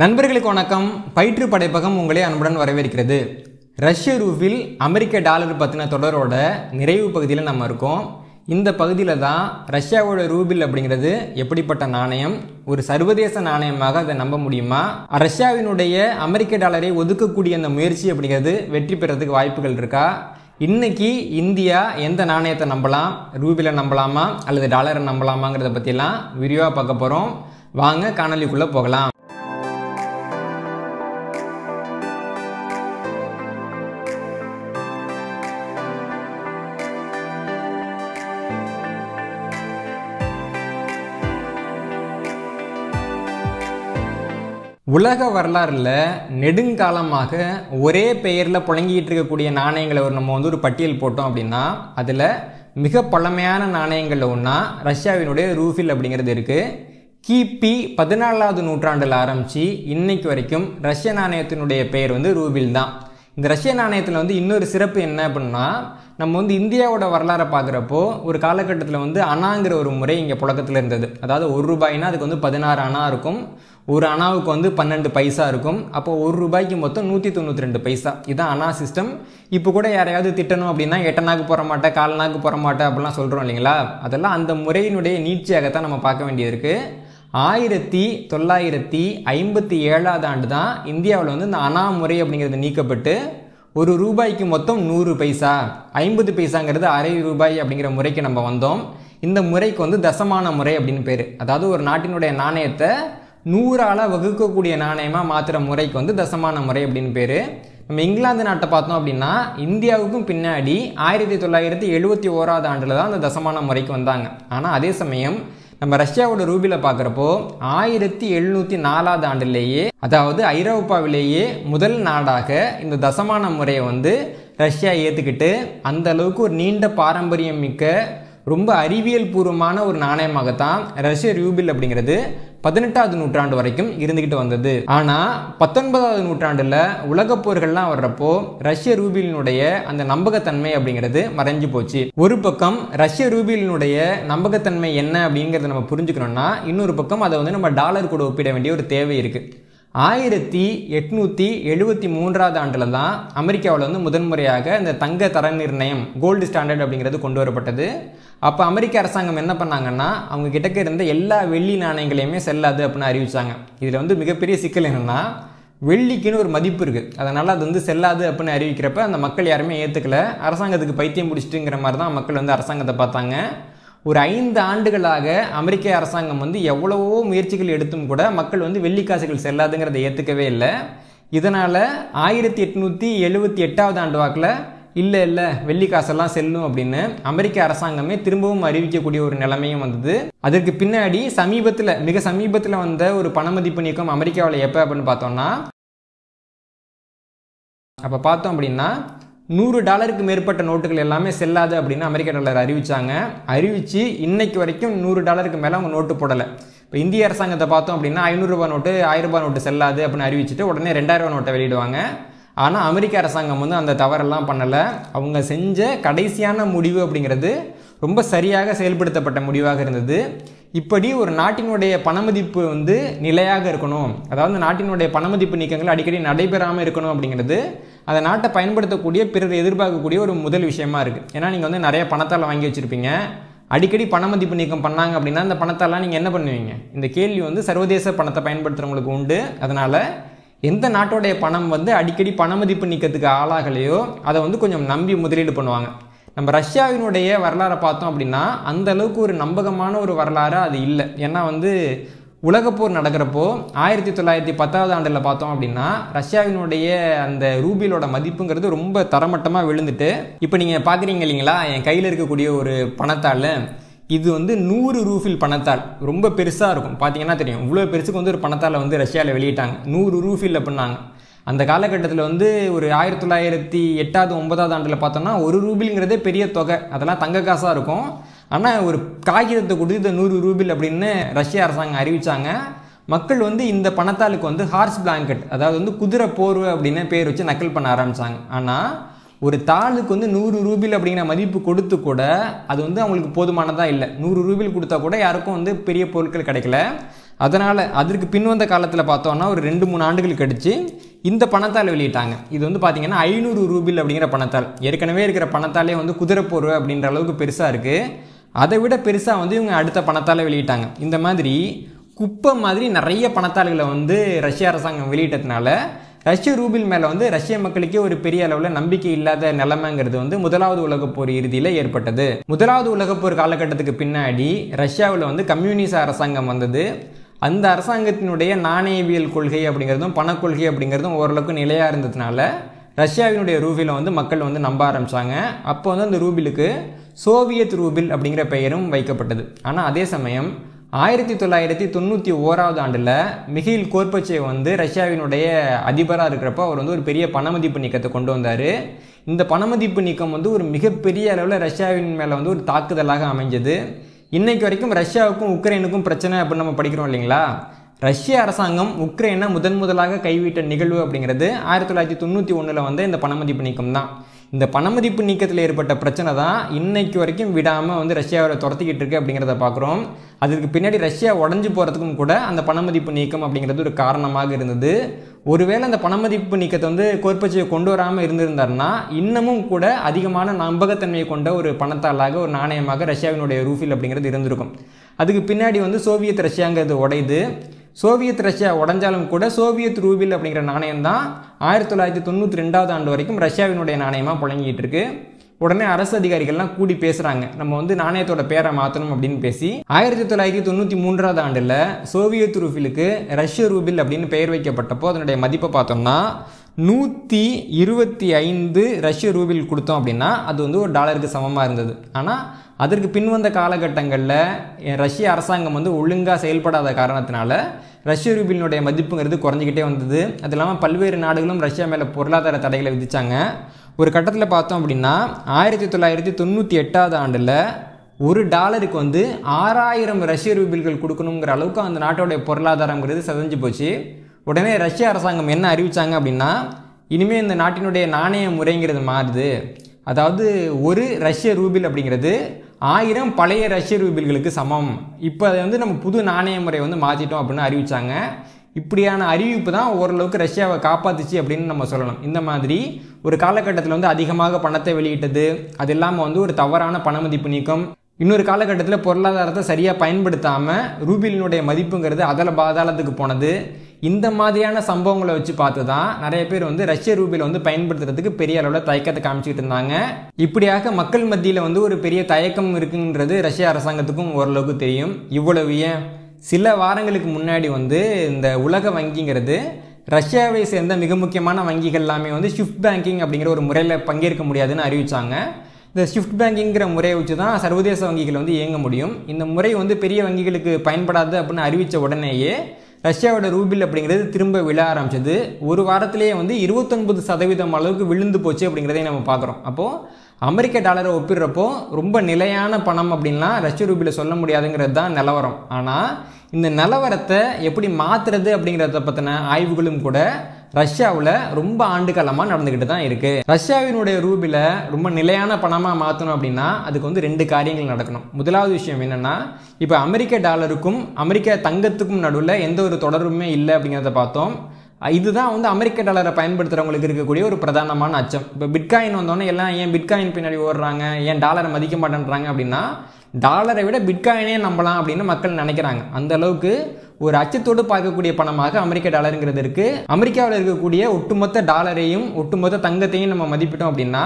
நண்பர்களுக்கு வணக்கம் பயிற்று படைப்பகம் உங்களை அன்புடன் வரவேற்கிறது ரஷ்ய ரூபில் அமெரிக்க டாலர் பற்றின தொடரோட நிறைவு பகுதியில் நம்ம இருக்கோம் இந்த பகுதியில் தான் ரஷ்யாவோட ரூபில் அப்படிங்கிறது எப்படிப்பட்ட நாணயம் ஒரு சர்வதேச நாணயமாக அதை நம்ப முடியுமா ரஷ்யாவினுடைய அமெரிக்க டாலரை ஒதுக்கக்கூடிய அந்த முயற்சி அப்படிங்கிறது வெற்றி பெறதுக்கு வாய்ப்புகள் இருக்கா இன்னைக்கு இந்தியா எந்த நாணயத்தை நம்பலாம் ரூபில நம்பலாமா அல்லது டாலரை நம்பலாமாங்கிறத பற்றிலாம் விரிவாக பார்க்க போகிறோம் வாங்க காணொலிக்குள்ளே போகலாம் உலக வரலாறில் நெடுங்காலமாக ஒரே பெயரில் புழங்கிட்டு இருக்கக்கூடிய நாணயங்களை ஒரு நம்ம வந்து ஒரு பட்டியல் போட்டோம் அப்படின்னா அதில் மிக பழமையான நாணயங்களில் ஒன்றா ரஷ்யாவினுடைய ரூஃபில் அப்படிங்கிறது இருக்குது கிபி பதினாலாவது நூற்றாண்டில் ஆரம்பித்து இன்னைக்கு வரைக்கும் ரஷ்ய நாணயத்தினுடைய பெயர் வந்து ரூபில் தான் இந்த ரஷ்ய நாணயத்தில் வந்து இன்னொரு சிறப்பு என்ன அப்படின்னா நம்ம வந்து இந்தியாவோட வரலாறை பார்க்குறப்போ ஒரு காலகட்டத்தில் வந்து அணாங்கிற ஒரு முறை இங்கே புழக்கத்தில் இருந்தது அதாவது ஒரு ரூபாய்னா அதுக்கு வந்து பதினாறு அணா இருக்கும் ஒரு அணாவுக்கு வந்து பன்னெண்டு பைசா இருக்கும் அப்போ ஒரு ரூபாய்க்கு மொத்தம் நூற்றி தொண்ணூற்றி ரெண்டு பைசா இதுதான் அணா சிஸ்டம் இப்போ கூட யாரையாவது திட்டணும் அப்படின்னா எட்டனாக்கு போகிற மாட்டேன் கால்நாக்கு போகிற மாட்டேன் அப்படிலாம் சொல்கிறோம் இல்லைங்களா அதெல்லாம் அந்த முறையினுடைய நீட்சியாகத்தான் நம்ம பார்க்க வேண்டியது இருக்குது ஆயிரத்தி தொள்ளாயிரத்தி ஐம்பத்தி ஏழாவது ஆண்டு தான் இந்தியாவில் வந்து இந்த அணா முறை அப்படிங்கிறது நீக்கப்பட்டு ஒரு ரூபாய்க்கு மொத்தம் நூறு பைசா ஐம்பது பைசாங்கிறது அரை ரூபாய் அப்படிங்கிற முறைக்கு நம்ம வந்தோம் இந்த முறைக்கு வந்து தசமான முறை அப்படின்னு பேர் அதாவது ஒரு நாட்டினுடைய நாணயத்தை நூறால் வகுக்கக்கூடிய நாணயமாக மாற்றுற முறைக்கு வந்து தசமான முறை அப்படின்னு பேர் நம்ம இங்கிலாந்து நாட்டை பார்த்தோம் அப்படின்னா இந்தியாவுக்கும் பின்னாடி ஆயிரத்தி தொள்ளாயிரத்தி எழுபத்தி ஓராது ஆண்டில் தான் அந்த தசமான முறைக்கு வந்தாங்க ஆனால் அதே சமயம் நம்ம ரஷ்யாவோட ரூபில பார்க்குறப்போ ஆயிரத்தி எழுநூற்றி நாலாவது ஆண்டுலேயே அதாவது ஐரோப்பாவிலேயே முதல் நாடாக இந்த தசமான முறையை வந்து ரஷ்யா ஏற்றுக்கிட்டு அந்த அளவுக்கு ஒரு நீண்ட பாரம்பரியம் மிக்க ரொம்ப அறிவியல் பூர்வமான ஒரு நாணயமாகத்தான் ரஷ்ய ரூபில் அப்படிங்கிறது பதினெட்டாவது நூற்றாண்டு வரைக்கும் இருந்துக்கிட்டு வந்தது ஆனால் பத்தொன்பதாவது நூற்றாண்டில் உலக போர்கள்லாம் வர்றப்போ ரஷ்ய ரூபிலினுடைய அந்த நம்பகத்தன்மை அப்படிங்கிறது மறைஞ்சு போச்சு ஒரு பக்கம் ரஷ்ய ரூபிலினுடைய நம்பகத்தன்மை என்ன அப்படிங்கிறத நம்ம புரிஞ்சுக்கணும்னா இன்னொரு பக்கம் அதை வந்து நம்ம டாலர் கூட ஒப்பிட வேண்டிய ஒரு தேவை இருக்குது ஆயிரத்தி எட்நூற்றி எழுபத்தி மூன்றாவது ஆண்டுல தான் அமெரிக்காவில் வந்து முதன்முறையாக இந்த தங்க தர நிர்ணயம் கோல்டு ஸ்டாண்டர்ட் அப்படிங்கிறது கொண்டு வரப்பட்டது அப்போ அமெரிக்க அரசாங்கம் என்ன பண்ணாங்கன்னா அவங்க கிட்டக்க இருந்த எல்லா வெள்ளி நாணயங்களையுமே செல்லாது அப்படின்னு அறிவித்தாங்க இதில் வந்து மிகப்பெரிய சிக்கல் என்னென்னா வெள்ளிக்குன்னு ஒரு மதிப்பு இருக்குது அதனால் அது வந்து செல்லாது அப்படின்னு அறிவிக்கிறப்ப அந்த மக்கள் யாருமே ஏற்றுக்கல அரசாங்கத்துக்கு பைத்தியம் பிடிச்சிட்டுங்கிற மாதிரி தான் மக்கள் வந்து அரசாங்கத்தை பார்த்தாங்க ஒரு ஐந்து ஆண்டுகளாக அமெரிக்க அரசாங்கம் வந்து எவ்வளவோ முயற்சிகள் எடுத்தும் கூட மக்கள் வந்து வெள்ளிக்காசுகள் செல்லாதுங்கிறத ஏற்றுக்கவே இல்லை இதனால் ஆயிரத்தி எட்நூற்றி எழுபத்தி எட்டாவது ஆண்டு வாக்கில் இல்லை இல்லை வெள்ளி காசெல்லாம் செல்லும் அப்படின்னு அமெரிக்க அரசாங்கமே திரும்பவும் அறிவிக்கக்கூடிய ஒரு நிலைமையும் வந்தது அதற்கு பின்னாடி சமீபத்தில் மிக சமீபத்தில் வந்த ஒரு பண மதிப்பு நீக்கம் அமெரிக்காவில் எப்போ அப்படின்னு பார்த்தோம்னா அப்போ பார்த்தோம் அப்படின்னா நூறு டாலருக்கு மேற்பட்ட நோட்டுகள் எல்லாமே செல்லாது அப்படின்னு அமெரிக்க டாலர் அறிவித்தாங்க அறிவித்து இன்னைக்கு வரைக்கும் நூறு டாலருக்கு மேலே அவங்க நோட்டு போடலை இப்போ இந்திய அரசாங்கத்தை பார்த்தோம் அப்படின்னா ஐநூறுரூபா நோட்டு ஆயிரரூபா நோட்டு செல்லாது அப்படின்னு அறிவிச்சுட்டு உடனே ரெண்டாயிரரூபா நோட்டை வெளியிடுவாங்க ஆனால் அமெரிக்க அரசாங்கம் வந்து அந்த தவறெல்லாம் பண்ணலை அவங்க செஞ்ச கடைசியான முடிவு அப்படிங்கிறது ரொம்ப சரியாக செயல்படுத்தப்பட்ட முடிவாக இருந்தது இப்படி ஒரு நாட்டினுடைய பணமதிப்பு வந்து நிலையாக இருக்கணும் அதாவது நாட்டினுடைய பணமதிப்பு நீக்கங்கள் அடிக்கடி நடைபெறாமல் இருக்கணும் அப்படிங்கிறது அந்த நாட்டை பயன்படுத்தக்கூடிய பிறர் எதிர்பார்க்கக்கூடிய ஒரு முதல் விஷயமா இருக்குது ஏன்னா நீங்கள் வந்து நிறைய பணத்தால் வாங்கி வச்சுருப்பீங்க அடிக்கடி பண மதிப்பு நீக்கம் பண்ணாங்க அப்படின்னா அந்த பணத்தெல்லாம் நீங்கள் என்ன பண்ணுவீங்க இந்த கேள்வி வந்து சர்வதேச பணத்தை பயன்படுத்துகிறவங்களுக்கு உண்டு அதனால் எந்த நாட்டோடைய பணம் வந்து அடிக்கடி பண மதிப்பு நீக்கத்துக்கு ஆளாகலையோ அதை வந்து கொஞ்சம் நம்பி முதலீடு பண்ணுவாங்க நம்ம ரஷ்யாவினுடைய வரலாறை பார்த்தோம் அப்படின்னா அந்த அளவுக்கு ஒரு நம்பகமான ஒரு வரலாறு அது இல்லை ஏன்னா வந்து உலகப்போர் நடக்கிறப்போ ஆயிரத்தி தொள்ளாயிரத்தி பத்தாவது ஆண்டில் பார்த்தோம் அப்படின்னா ரஷ்யாவினுடைய அந்த ரூபிலோட மதிப்புங்கிறது ரொம்ப தரமட்டமாக விழுந்துட்டு இப்போ நீங்கள் பார்க்குறீங்க இல்லைங்களா என் கையில் இருக்கக்கூடிய ஒரு பணத்தால் இது வந்து நூறு ரூஃபில் பணத்தால் ரொம்ப பெருசாக இருக்கும் பார்த்தீங்கன்னா தெரியும் இவ்வளோ பெருசுக்கு வந்து ஒரு பணத்தால் வந்து ரஷ்யாவில் வெளியிட்டாங்க நூறு ரூஃபில் பண்ணாங்க அந்த காலகட்டத்தில் வந்து ஒரு ஆயிரத்தி தொள்ளாயிரத்தி எட்டாவது ஒன்பதாவது ஆண்டில் பார்த்தோம்னா ஒரு ரூபிலுங்கிறதே பெரிய தொகை அதெல்லாம் தங்க காசாக இருக்கும் ஆனால் ஒரு காகிதத்தை கொடுத்து இந்த நூறு ரூபில் அப்படின்னு ரஷ்ய அரசாங்கம் அறிவித்தாங்க மக்கள் வந்து இந்த பணத்தாளுக்கு வந்து ஹார்ஸ் பிளாங்கெட் அதாவது வந்து குதிரை போர்வை அப்படின்னு பேர் வச்சு நக்கல் பண்ண ஆரம்பித்தாங்க ஆனால் ஒரு தாளுக்கு வந்து நூறு ரூபில் அப்படிங்கிற மதிப்பு கொடுத்து கூட அது வந்து அவங்களுக்கு போதுமானதாக இல்லை நூறு ரூபில் கொடுத்தா கூட யாருக்கும் வந்து பெரிய பொருட்கள் கிடைக்கல அதனால் அதற்கு பின்வந்த காலத்தில் பார்த்தோன்னா ஒரு ரெண்டு மூணு ஆண்டுகள் கழித்து இந்த பணத்தால் வெளியிட்டாங்க இது வந்து பார்த்திங்கன்னா ஐநூறு ரூபில் அப்படிங்கிற பணத்தால் ஏற்கனவே இருக்கிற பணத்தாலே வந்து குதிரைப்பொரு அப்படின்ற அளவுக்கு பெருசாக இருக்குது அதை விட பெருசாக வந்து இவங்க அடுத்த பணத்தால் வெளியிட்டாங்க இந்த மாதிரி குப்பை மாதிரி நிறைய பணத்தாள்களை வந்து ரஷ்ய அரசாங்கம் வெளியிட்டதுனால ரஷ்ய ரூபில் மேலே வந்து ரஷ்ய மக்களுக்கே ஒரு பெரிய அளவில் நம்பிக்கை இல்லாத நிலைமைங்கிறது வந்து முதலாவது உலகப்போர் போர் இறுதியில் ஏற்பட்டது முதலாவது உலகப்போர் போர் காலகட்டத்துக்கு பின்னாடி ரஷ்யாவில் வந்து கம்யூனிச அரசாங்கம் வந்தது அந்த அரசாங்கத்தினுடைய நாணயவியல் கொள்கை அப்படிங்கிறதும் பணக்கொள்கை அப்படிங்கிறதும் ஓரளவுக்கு நிலையாக இருந்ததுனால ரஷ்யாவினுடைய ரூபிலை வந்து மக்கள் வந்து நம்ப ஆரம்பித்தாங்க அப்போ வந்து அந்த ரூபிலுக்கு சோவியத் ரூபில் அப்படிங்கிற பெயரும் வைக்கப்பட்டது ஆனால் அதே சமயம் ஆயிரத்தி தொள்ளாயிரத்தி தொண்ணூற்றி ஓராவது ஆண்டில் மிகில் கோர்பச்சே வந்து ரஷ்யாவினுடைய அதிபராக இருக்கிறப்போ அவர் வந்து ஒரு பெரிய பணமதிப்பு நீக்கத்தை கொண்டு வந்தார் இந்த பணமதிப்பு நீக்கம் வந்து ஒரு மிகப்பெரிய அளவில் ரஷ்யாவின் மேலே வந்து ஒரு தாக்குதலாக அமைஞ்சது இன்றைக்கு வரைக்கும் ரஷ்யாவுக்கும் உக்ரைனுக்கும் பிரச்சனை அப்படின்னு நம்ம படிக்கிறோம் இல்லைங்களா ரஷ்ய அரசாங்கம் உக்ரைனை முதன் முதலாக கைவிட்ட நிகழ்வு அப்படிங்கிறது ஆயிரத்தி தொள்ளாயிரத்தி தொண்ணூற்றி ஒன்றில் வந்து இந்த பணமதிப்பு நீக்கம் தான் இந்த பணமதிப்பு நீக்கத்தில் ஏற்பட்ட பிரச்சனை தான் இன்னைக்கு வரைக்கும் விடாமல் வந்து ரஷ்யாவில் துரத்திக்கிட்டு இருக்கு அப்படிங்கிறத பார்க்குறோம் அதுக்கு பின்னாடி ரஷ்யா உடஞ்சி போகிறதுக்கும் கூட அந்த பணமதிப்பு நீக்கம் அப்படிங்கிறது ஒரு காரணமாக இருந்தது ஒருவேளை அந்த பணமதிப்பு நீக்கத்தை வந்து கோற்பச்சியை கொண்டு வராமல் இருந்திருந்தார்னா இன்னமும் கூட அதிகமான நம்பகத்தன்மையை கொண்ட ஒரு பணத்தாளாக ஒரு நாணயமாக ரஷ்யாவினுடைய ரூஃபில் அப்படிங்கிறது இருந்திருக்கும் அதுக்கு பின்னாடி வந்து சோவியத் ரஷ்யாங்கிறது உடையுது சோவியத் ரஷ்யா உடஞ்சாலும் கூட சோவியத் ரூபில் அப்படிங்கிற நாணயம் தான் ஆயிரத்தி தொள்ளாயிரத்தி தொண்ணூற்றி ரெண்டாவது ஆண்டு வரைக்கும் ரஷ்யாவினுடைய நாணயமாக புழங்கிட்டு இருக்கு உடனே அரசு அதிகாரிகள்லாம் கூடி பேசுகிறாங்க நம்ம வந்து நாணயத்தோட பேரை மாற்றணும் அப்படின்னு பேசி ஆயிரத்தி தொள்ளாயிரத்தி தொண்ணூற்றி மூன்றாவது ஆண்டில் சோவியத் ரூபிலுக்கு ரஷ்ய ரூபில் அப்படின்னு பெயர் வைக்கப்பட்டப்போ அதனுடைய மதிப்பை பார்த்தோம்னா நூற்றி இருபத்தி ஐந்து ரஷ்ய ரூபில் கொடுத்தோம் அப்படின்னா அது வந்து ஒரு டாலருக்கு சமமாக இருந்தது ஆனால் அதற்கு பின்வந்த காலகட்டங்களில் ரஷ்ய அரசாங்கம் வந்து ஒழுங்காக செயல்படாத காரணத்தினால ரஷ்ய ரூபியினுடைய மதிப்புங்கிறது குறைஞ்சிக்கிட்டே வந்தது அது இல்லாமல் பல்வேறு நாடுகளும் ரஷ்யா மேலே பொருளாதார தடைகளை விதித்தாங்க ஒரு கட்டத்தில் பார்த்தோம் அப்படின்னா ஆயிரத்தி தொள்ளாயிரத்தி தொண்ணூற்றி எட்டாவது ஆண்டில் ஒரு டாலருக்கு வந்து ஆறாயிரம் ரஷ்ய ரூபில்கள் கொடுக்கணுங்கிற அளவுக்கு அந்த நாட்டோடைய பொருளாதாரங்கிறது செதஞ்சு போச்சு உடனே ரஷ்ய அரசாங்கம் என்ன அறிவித்தாங்க அப்படின்னா இனிமேல் இந்த நாட்டினுடைய நாணய முறைங்கிறது மாறுது அதாவது ஒரு ரஷ்ய ரூபில் அப்படிங்கிறது ஆயிரம் பழைய ரஷ்ய ரூபில்களுக்கு சமம் இப்போ அதை வந்து நம்ம புது நாணய முறை வந்து மாற்றிட்டோம் அப்படின்னு அறிவித்தாங்க இப்படியான அறிவிப்பு தான் ஓரளவுக்கு ரஷ்யாவை காப்பாத்துச்சு அப்படின்னு நம்ம சொல்லணும் இந்த மாதிரி ஒரு காலகட்டத்தில் வந்து அதிகமாக பணத்தை வெளியிட்டது அது இல்லாமல் வந்து ஒரு தவறான பணமதிப்பு நீக்கம் இன்னொரு காலகட்டத்தில் பொருளாதாரத்தை சரியாக பயன்படுத்தாமல் ரூபிலினுடைய மதிப்புங்கிறது அதில் பாதாளத்துக்கு போனது இந்த மாதிரியான சம்பவங்களை வச்சு பார்த்து தான் நிறைய பேர் வந்து ரஷ்ய ரூபியில் வந்து பயன்படுத்துறதுக்கு பெரிய அளவில் தயக்கத்தை காமிச்சிக்கிட்டு இருந்தாங்க இப்படியாக மக்கள் மத்தியில் வந்து ஒரு பெரிய தயக்கம் இருக்குங்கிறது ரஷ்ய அரசாங்கத்துக்கும் ஓரளவுக்கு தெரியும் இவ்வளவு ஏன் சில வாரங்களுக்கு முன்னாடி வந்து இந்த உலக வங்கிங்கிறது ரஷ்யாவை சேர்ந்த மிக முக்கியமான வங்கிகள் எல்லாமே வந்து ஷிஃப்ட் பேங்கிங் அப்படிங்கிற ஒரு முறையில் பங்கேற்க முடியாதுன்னு அறிவித்தாங்க இந்த ஷிஃப்ட் பேங்கிங்கிற முறையை வச்சு தான் சர்வதேச வங்கிகள் வந்து இயங்க முடியும் இந்த முறை வந்து பெரிய வங்கிகளுக்கு பயன்படாது அப்படின்னு அறிவித்த உடனேயே ரஷ்யாவோட ரூபில் அப்படிங்கிறது திரும்ப விழ ஆரம்பிச்சது ஒரு வாரத்திலேயே வந்து இருபத்தொன்பது சதவீதம் அளவுக்கு விழுந்து போச்சு அப்படிங்கிறதையும் நம்ம பார்க்குறோம் அப்போது அமெரிக்க டாலரை ஒப்பிடுறப்போ ரொம்ப நிலையான பணம் அப்படின்லாம் ரஷ்ய ரூபியில் சொல்ல முடியாதுங்கிறது தான் நிலவரம் ஆனால் இந்த நிலவரத்தை எப்படி மாற்றுறது அப்படிங்கிறத பற்றின ஆய்வுகளும் கூட ரஷ்யாவில் ரொம்ப ஆண்டு காலமாக நடந்துக்கிட்டு தான் இருக்குது ரஷ்யாவினுடைய ரூபில் ரொம்ப நிலையான பணமாக மாற்றணும் அப்படின்னா அதுக்கு வந்து ரெண்டு காரியங்கள் நடக்கணும் முதலாவது விஷயம் என்னென்னா இப்போ அமெரிக்க டாலருக்கும் அமெரிக்க தங்கத்துக்கும் நடுவில் எந்த ஒரு தொடர்புமே இல்லை அப்படிங்கிறத பார்த்தோம் இதுதான் வந்து அமெரிக்க டாலரை பயன்படுத்துகிறவங்களுக்கு இருக்கக்கூடிய ஒரு பிரதானமான அச்சம் இப்போ பிட்காயின் வந்தோடனே எல்லாம் ஏன் பிட்காயின் பின்னாடி ஓடுறாங்க ஏன் டாலரை மதிக்க மாட்டேன்றாங்க அப்படின்னா டாலரை விட பிட்காயினே நம்பலாம் அப்படின்னு மக்கள் நினைக்கிறாங்க அந்த அளவுக்கு ஒரு அச்சத்தோடு பார்க்கக்கூடிய பணமாக அமெரிக்க டாலருங்கிறது இருக்குது அமெரிக்காவில் இருக்கக்கூடிய ஒட்டுமொத்த டாலரையும் ஒட்டுமொத்த தங்கத்தையும் நம்ம மதிப்பிட்டோம் அப்படின்னா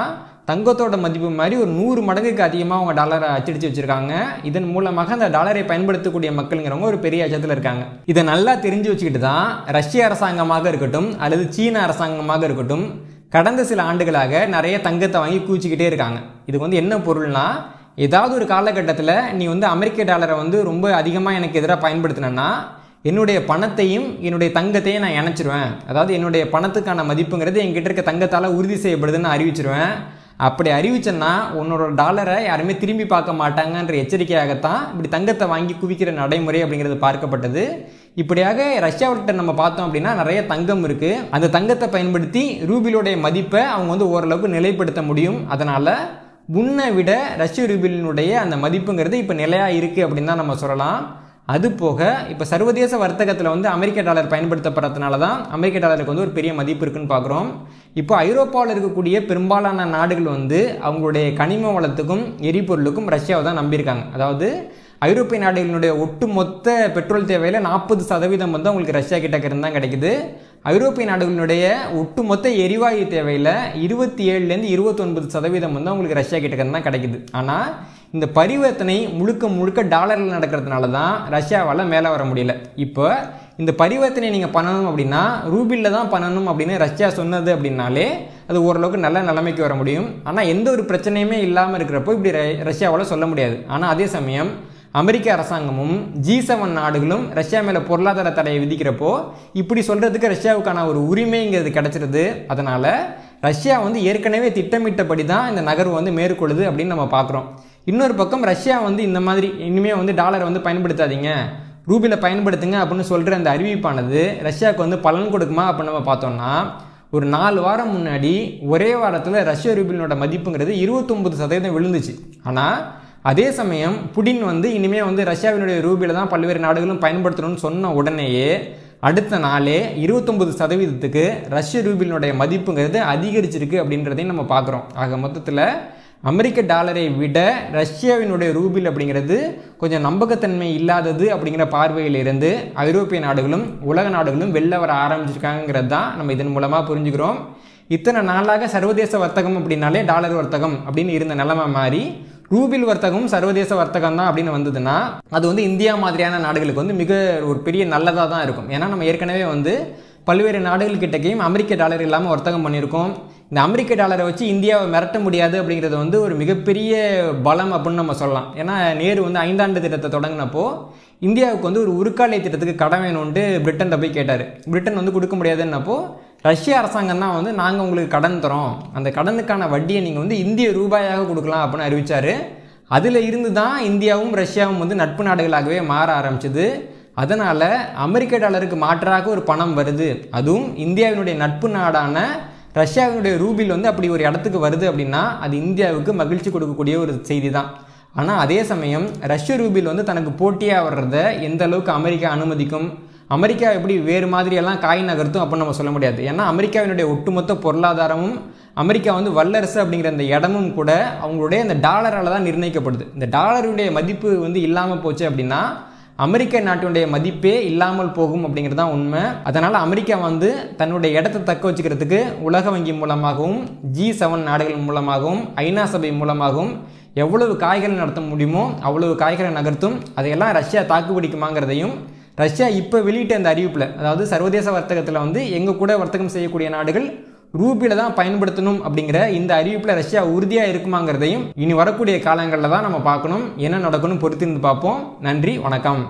தங்கத்தோட மதிப்பு மாதிரி ஒரு நூறு மடங்குக்கு அதிகமாக அவங்க டாலரை அச்சடித்து வச்சுருக்காங்க இதன் மூலமாக அந்த டாலரை பயன்படுத்தக்கூடிய மக்களுங்கிறவங்க ஒரு பெரிய அச்சத்தில் இருக்காங்க இதை நல்லா தெரிஞ்சு வச்சுக்கிட்டு தான் ரஷ்ய அரசாங்கமாக இருக்கட்டும் அல்லது சீன அரசாங்கமாக இருக்கட்டும் கடந்த சில ஆண்டுகளாக நிறைய தங்கத்தை வாங்கி கூச்சிக்கிட்டே இருக்காங்க இதுக்கு வந்து என்ன பொருள்னா ஏதாவது ஒரு காலகட்டத்தில் நீ வந்து அமெரிக்க டாலரை வந்து ரொம்ப அதிகமாக எனக்கு எதிராக பயன்படுத்தினேன்னா என்னுடைய பணத்தையும் என்னுடைய தங்கத்தையும் நான் இணைச்சிருவேன் அதாவது என்னுடைய பணத்துக்கான மதிப்புங்கிறது என்கிட்ட இருக்க தங்கத்தால் உறுதி செய்யப்படுதுன்னு அறிவிச்சிருவேன் அப்படி அறிவிச்சேன்னா உன்னோட டாலரை யாருமே திரும்பி பார்க்க மாட்டாங்கன்ற எச்சரிக்கையாகத்தான் இப்படி தங்கத்தை வாங்கி குவிக்கிற நடைமுறை அப்படிங்கிறது பார்க்கப்பட்டது இப்படியாக ரஷ்யாவர்கிட்ட நம்ம பார்த்தோம் அப்படின்னா நிறைய தங்கம் இருக்குது அந்த தங்கத்தை பயன்படுத்தி ரூபிலோடைய மதிப்பை அவங்க வந்து ஓரளவுக்கு நிலைப்படுத்த முடியும் அதனால் முன்னை விட ரஷ்ய ரூபிலினுடைய அந்த மதிப்புங்கிறது இப்போ நிலையாக இருக்குது அப்படின்னு தான் நம்ம சொல்லலாம் அது போக இப்போ சர்வதேச வர்த்தகத்தில் வந்து அமெரிக்க டாலர் பயன்படுத்தப்படுறதுனால தான் அமெரிக்க டாலருக்கு வந்து ஒரு பெரிய மதிப்பு இருக்குன்னு பார்க்குறோம் இப்போ ஐரோப்பாவில் இருக்கக்கூடிய பெரும்பாலான நாடுகள் வந்து அவங்களுடைய கனிம வளத்துக்கும் எரிபொருளுக்கும் ரஷ்யாவை தான் நம்பியிருக்காங்க அதாவது ஐரோப்பிய நாடுகளினுடைய ஒட்டுமொத்த பெட்ரோல் தேவையில் நாற்பது சதவீதம் வந்து அவங்களுக்கு ரஷ்யா கிட்ட தான் கிடைக்குது ஐரோப்பிய நாடுகளினுடைய ஒட்டுமொத்த எரிவாயு தேவையில் இருபத்தி ஏழுலேருந்து இருபத்தொன்பது சதவீதம் வந்து அவங்களுக்கு ரஷ்யா கிட்டக்கிறது தான் கிடைக்குது ஆனால் இந்த பரிவர்த்தனை முழுக்க முழுக்க டாலரில் நடக்கிறதுனால தான் ரஷ்யாவால் மேலே வர முடியல இப்போ இந்த பரிவர்த்தனை நீங்கள் பண்ணணும் அப்படின்னா ரூபிலில் தான் பண்ணணும் அப்படின்னு ரஷ்யா சொன்னது அப்படின்னாலே அது ஓரளவுக்கு நல்ல நிலைமைக்கு வர முடியும் ஆனால் எந்த ஒரு பிரச்சனையுமே இல்லாமல் இருக்கிறப்போ இப்படி ரஷ்யாவால் சொல்ல முடியாது ஆனால் அதே சமயம் அமெரிக்க அரசாங்கமும் ஜி செவன் நாடுகளும் ரஷ்யா மேலே பொருளாதார தடையை விதிக்கிறப்போ இப்படி சொல்கிறதுக்கு ரஷ்யாவுக்கான ஒரு உரிமைங்கிறது கிடச்சிருது அதனால் ரஷ்யா வந்து ஏற்கனவே திட்டமிட்டபடி தான் இந்த நகர்வு வந்து மேற்கொள்ளுது அப்படின்னு நம்ம பார்க்குறோம் இன்னொரு பக்கம் ரஷ்யா வந்து இந்த மாதிரி இனிமேல் வந்து டாலரை வந்து பயன்படுத்தாதீங்க ரூபியில் பயன்படுத்துங்க அப்படின்னு சொல்கிற அந்த அறிவிப்பானது ரஷ்யாவுக்கு வந்து பலன் கொடுக்குமா அப்படின்னு நம்ம பார்த்தோம்னா ஒரு நாலு வாரம் முன்னாடி ஒரே வாரத்தில் ரஷ்ய ரூபிலினோட மதிப்புங்கிறது இருபத்தொம்பது சதவீதம் விழுந்துச்சு ஆனால் அதே சமயம் புடின் வந்து இனிமேல் வந்து ரஷ்யாவினுடைய ரூபியில் தான் பல்வேறு நாடுகளும் பயன்படுத்தணும்னு சொன்ன உடனேயே அடுத்த நாளே இருபத்தொம்பது சதவீதத்துக்கு ரஷ்ய ரூபியினுடைய மதிப்புங்கிறது அதிகரிச்சிருக்கு அப்படின்றதையும் நம்ம பார்க்குறோம் ஆக மொத்தத்தில் அமெரிக்க டாலரை விட ரஷ்யாவினுடைய ரூபில் அப்படிங்கிறது கொஞ்சம் நம்பகத்தன்மை இல்லாதது அப்படிங்கிற பார்வையிலிருந்து ஐரோப்பிய நாடுகளும் உலக நாடுகளும் வெளில வர ஆரம்பிச்சிருக்காங்கிறது தான் நம்ம இதன் மூலமாக புரிஞ்சுக்கிறோம் இத்தனை நாளாக சர்வதேச வர்த்தகம் அப்படின்னாலே டாலர் வர்த்தகம் அப்படின்னு இருந்த நிலைமை மாறி ரூபில் வர்த்தகம் சர்வதேச வர்த்தகம் தான் அப்படின்னு வந்ததுன்னா அது வந்து இந்தியா மாதிரியான நாடுகளுக்கு வந்து மிக ஒரு பெரிய நல்லதாக தான் இருக்கும் ஏன்னா நம்ம ஏற்கனவே வந்து பல்வேறு நாடுகள் கிட்டக்கையும் அமெரிக்க டாலர் இல்லாமல் வர்த்தகம் பண்ணியிருக்கோம் இந்த அமெரிக்க டாலரை வச்சு இந்தியாவை மிரட்ட முடியாது அப்படிங்கிறது வந்து ஒரு மிகப்பெரிய பலம் அப்படின்னு நம்ம சொல்லலாம் ஏன்னா நேரு வந்து ஐந்தாண்டு திட்டத்தை தொடங்கினப்போ இந்தியாவுக்கு வந்து ஒரு உருக்காலை திட்டத்துக்கு கடன் வேணும்ன்ட்டு பிரிட்டன் போய் கேட்டார் பிரிட்டன் வந்து கொடுக்க முடியாதுன்னப்போ ரஷ்ய அரசாங்கம் தான் வந்து நாங்கள் உங்களுக்கு கடன் தரோம் அந்த கடனுக்கான வட்டியை நீங்கள் வந்து இந்திய ரூபாயாக கொடுக்கலாம் அப்படின்னு அறிவித்தார் அதில் இருந்து தான் இந்தியாவும் ரஷ்யாவும் வந்து நட்பு நாடுகளாகவே மாற ஆரம்பிச்சது அதனால் அமெரிக்க டாலருக்கு மாற்றாக ஒரு பணம் வருது அதுவும் இந்தியாவினுடைய நட்பு நாடான ரஷ்யாவினுடைய ரூபில் வந்து அப்படி ஒரு இடத்துக்கு வருது அப்படின்னா அது இந்தியாவுக்கு மகிழ்ச்சி கொடுக்கக்கூடிய ஒரு செய்தி தான் ஆனால் அதே சமயம் ரஷ்ய ரூபில் வந்து தனக்கு போட்டியாக வர்றத எந்த அளவுக்கு அமெரிக்கா அனுமதிக்கும் அமெரிக்கா எப்படி வேறு மாதிரியெல்லாம் காய் நகர்த்தும் அப்படின்னு நம்ம சொல்ல முடியாது ஏன்னா அமெரிக்காவினுடைய ஒட்டுமொத்த பொருளாதாரமும் அமெரிக்கா வந்து வல்லரசு அப்படிங்கிற அந்த இடமும் கூட அவங்களுடைய அந்த டாலரால் தான் நிர்ணயிக்கப்படுது இந்த டாலருடைய மதிப்பு வந்து இல்லாமல் போச்சு அப்படின்னா அமெரிக்க நாட்டினுடைய மதிப்பே இல்லாமல் போகும் அப்படிங்கிறது தான் உண்மை அதனால் அமெரிக்கா வந்து தன்னுடைய இடத்தை தக்க வச்சுக்கிறதுக்கு உலக வங்கி மூலமாகவும் ஜி செவன் நாடுகள் மூலமாகவும் ஐநா சபை மூலமாகவும் எவ்வளவு காய்களை நடத்த முடியுமோ அவ்வளவு காய்களை நகர்த்தும் அதையெல்லாம் ரஷ்யா தாக்குப்பிடிக்குமாங்கிறதையும் ரஷ்யா இப்போ வெளியிட்ட அந்த அறிவிப்பில் அதாவது சர்வதேச வர்த்தகத்தில் வந்து எங்கள் கூட வர்த்தகம் செய்யக்கூடிய நாடுகள் ரூபியில் தான் பயன்படுத்தணும் அப்படிங்கிற இந்த அறிவிப்பில் ரஷ்யா உறுதியாக இருக்குமாங்கிறதையும் இனி வரக்கூடிய காலங்களில் தான் நம்ம பார்க்கணும் என்ன நடக்கணும் பொறுத்திருந்து பார்ப்போம் நன்றி வணக்கம்